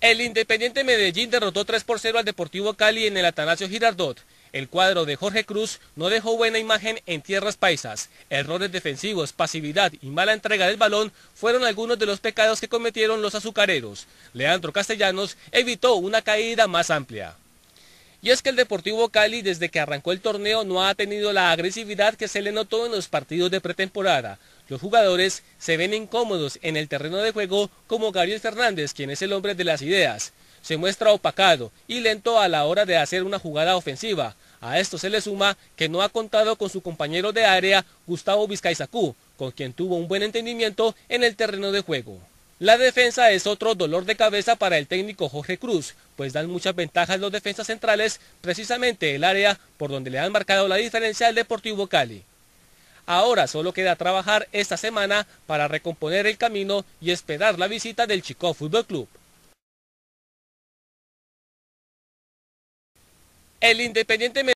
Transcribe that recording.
El Independiente Medellín derrotó 3 por 0 al Deportivo Cali en el Atanasio Girardot. El cuadro de Jorge Cruz no dejó buena imagen en tierras paisas. Errores defensivos, pasividad y mala entrega del balón fueron algunos de los pecados que cometieron los azucareros. Leandro Castellanos evitó una caída más amplia. Y es que el Deportivo Cali desde que arrancó el torneo no ha tenido la agresividad que se le notó en los partidos de pretemporada. Los jugadores se ven incómodos en el terreno de juego como Gabriel Fernández, quien es el hombre de las ideas. Se muestra opacado y lento a la hora de hacer una jugada ofensiva. A esto se le suma que no ha contado con su compañero de área, Gustavo Vizcaizacú, con quien tuvo un buen entendimiento en el terreno de juego. La defensa es otro dolor de cabeza para el técnico Jorge Cruz, pues dan muchas ventajas los defensas centrales, precisamente el área por donde le han marcado la diferencia al Deportivo Cali. Ahora solo queda trabajar esta semana para recomponer el camino y esperar la visita del Chico Fútbol Club. El Independiente